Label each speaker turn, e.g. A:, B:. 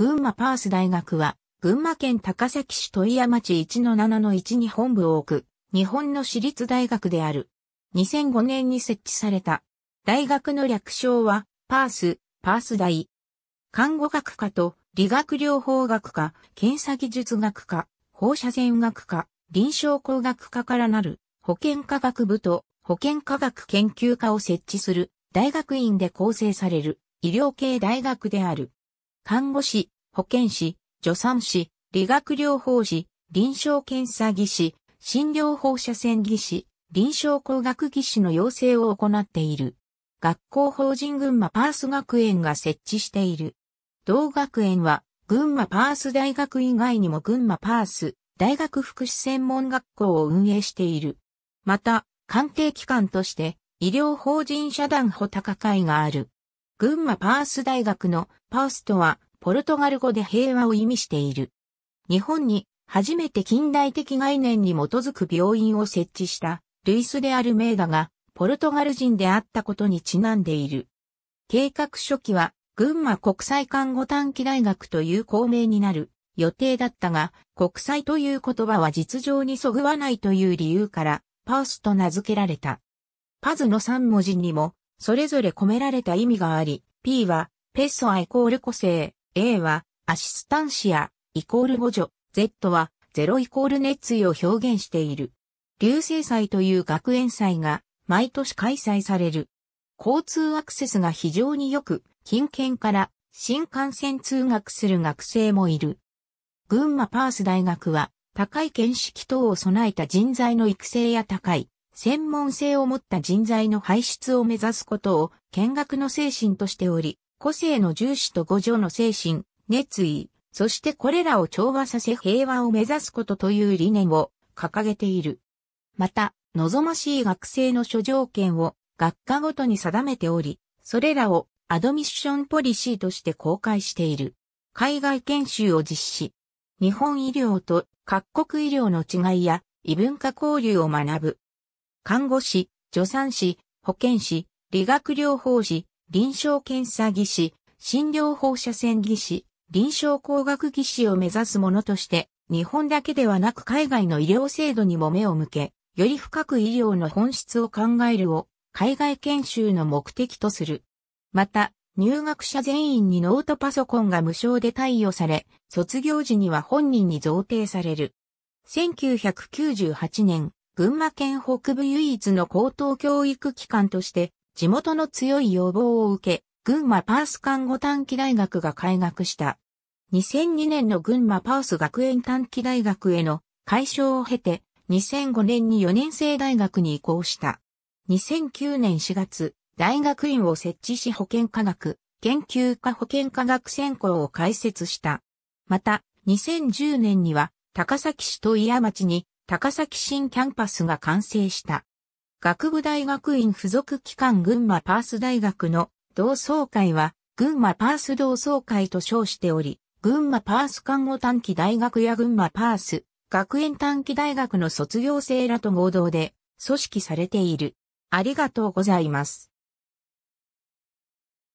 A: 群馬パース大学は、群馬県高崎市問屋町1-7-1に本部を置く、日本の私立大学である。2005年に設置された。大学の略称は、パース、パース大。看護学科と理学療法学科、検査技術学科、放射線学科、臨床工学科からなる保健科学部と保健科学研究科を設置する大学院で構成される医療系大学である。看護師、保健師、助産師、理学療法士、臨床検査技師、診療放射線技師、臨床工学技師の養成を行っている。学校法人群馬パース学園が設置している。同学園は、群馬パース大学以外にも群馬パース大学福祉専門学校を運営している。また、官邸機関として、医療法人社団タ高会がある。群馬パース大学のパースとはポルトガル語で平和を意味している。日本に初めて近代的概念に基づく病院を設置したルイス・である名画がポルトガル人であったことにちなんでいる。計画初期は群馬国際看護短期大学という校名になる予定だったが国際という言葉は実情にそぐわないという理由からパースと名付けられた。パズの3文字にもそれぞれ込められた意味があり、P は、ペッソアイコール個性、A は、アシスタンシア、イコール補助、Z は、ゼロイコール熱意を表現している。流星祭という学園祭が、毎年開催される。交通アクセスが非常によく、近県から新幹線通学する学生もいる。群馬パース大学は、高い見識等を備えた人材の育成や高い専門性を持った人材の輩出を目指すことを見学の精神としており、個性の重視と互助の精神、熱意、そしてこれらを調和させ平和を目指すことという理念を掲げている。また、望ましい学生の諸条件を学科ごとに定めており、それらをアドミッションポリシーとして公開している。海外研修を実施。日本医療と各国医療の違いや異文化交流を学ぶ。看護師、助産師、保健師、理学療法士、臨床検査技師、診療放射線技師、臨床工学技師を目指すものとして、日本だけではなく海外の医療制度にも目を向け、より深く医療の本質を考えるを海外研修の目的とする。また、入学者全員にノートパソコンが無償で貸与され、卒業時には本人に贈呈される。1998年、群馬県北部唯一の高等教育機関として、地元の強い要望を受け、群馬パース看護短期大学が開学した。2002年の群馬パース学園短期大学への解消を経て、2005年に4年生大学に移行した。2009年4月、大学院を設置し保健科学、研究科保健科学専攻を開設した。また、2010年には、高崎市と岩町に高崎新キャンパスが完成した。学部大学院附属機関群馬パース大学の同窓会は、群馬パース同窓会と称しており、群馬パース看護短期大学や群馬パース学園短期大学の卒業生らと合同で組織されている。ありがとうございます。